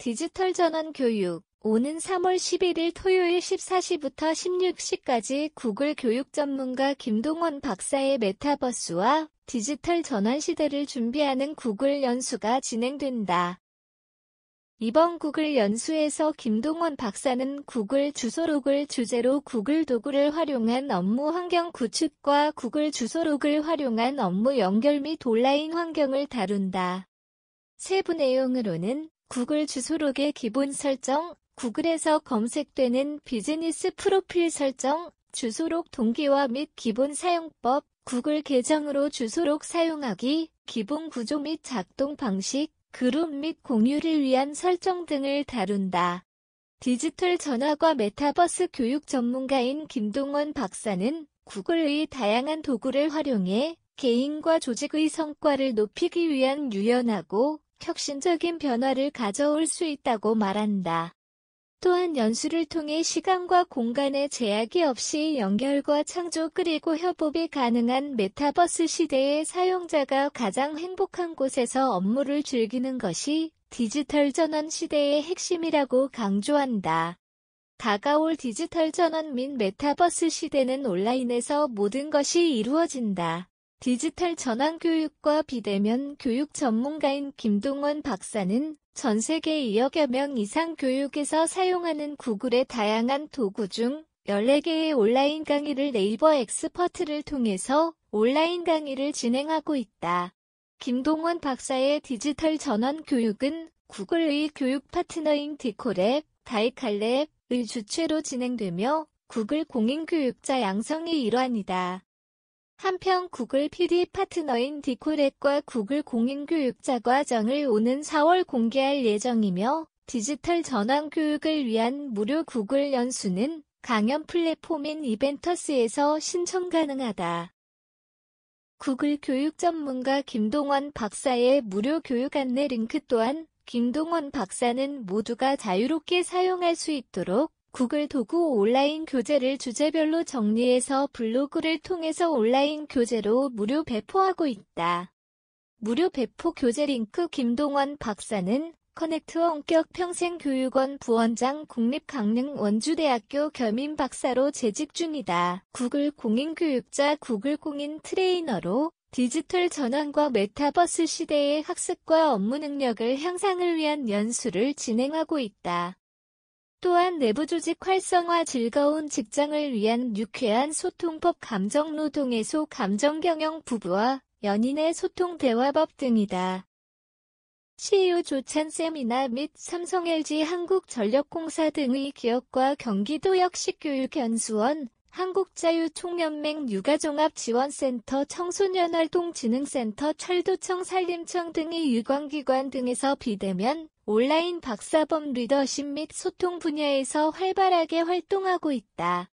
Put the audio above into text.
디지털 전환 교육 오는 3월 11일 토요일 14시부터 16시까지 구글 교육 전문가 김동원 박사의 메타버스와 디지털 전환 시대를 준비하는 구글 연수가 진행된다. 이번 구글 연수에서 김동원 박사는 구글 주소록을 주제로 구글 도구를 활용한 업무 환경 구축과 구글 주소록을 활용한 업무 연결 및 온라인 환경을 다룬다. 세부 내용으로는 구글 주소록의 기본 설정, 구글에서 검색되는 비즈니스 프로필 설정, 주소록 동기화 및 기본 사용법, 구글 계정으로 주소록 사용하기, 기본 구조 및 작동 방식, 그룹 및 공유를 위한 설정 등을 다룬다. 디지털 전화과 메타버스 교육 전문가인 김동원 박사는 구글의 다양한 도구를 활용해 개인과 조직의 성과를 높이기 위한 유연하고 혁신적인 변화를 가져올 수 있다고 말한다. 또한 연수를 통해 시간과 공간의 제약이 없이 연결과 창조 그리고 협업이 가능한 메타버스 시대의 사용자가 가장 행복한 곳에서 업무를 즐기는 것이 디지털 전원 시대의 핵심이라고 강조한다. 다가올 디지털 전원 및 메타버스 시대는 온라인에서 모든 것이 이루어진다. 디지털 전환 교육과 비대면 교육 전문가인 김동원 박사는 전 세계 2억여 명 이상 교육에서 사용하는 구글의 다양한 도구 중 14개의 온라인 강의를 네이버 엑스퍼트를 통해서 온라인 강의를 진행하고 있다. 김동원 박사의 디지털 전환 교육은 구글의 교육 파트너인 디코랩, 다이칼랩을 주최로 진행되며 구글 공인교육자 양성의 일환이다. 한편 구글 PD 파트너인 디코렉과 구글 공인교육자과정을 오는 4월 공개할 예정이며 디지털 전환 교육을 위한 무료 구글 연수는 강연 플랫폼인 이벤터스에서 신청 가능하다. 구글 교육 전문가 김동원 박사의 무료 교육 안내 링크 또한 김동원 박사는 모두가 자유롭게 사용할 수 있도록 구글 도구 온라인 교재를 주제별로 정리해서 블로그를 통해서 온라인 교재로 무료 배포하고 있다. 무료 배포 교재 링크 김동원 박사는 커넥트 원격 평생교육원 부원장 국립강릉 원주대학교 겸임 박사로 재직 중이다. 구글 공인교육자 구글 공인 트레이너로 디지털 전환과 메타버스 시대의 학습과 업무 능력을 향상을 위한 연수를 진행하고 있다. 또한 내부 조직 활성화 즐거운 직장을 위한 유쾌한 소통법 감정노동에서 감정경영 부부와 연인의 소통 대화법 등이다. CEO 조찬 세미나 및 삼성 LG 한국전력공사 등의 기업과 경기도역식교육연수원, 한국자유총연맹 육아종합지원센터 청소년활동진흥센터 철도청 산림청 등의 유관기관 등에서 비대면 온라인 박사범 리더십 및 소통 분야에서 활발하게 활동하고 있다.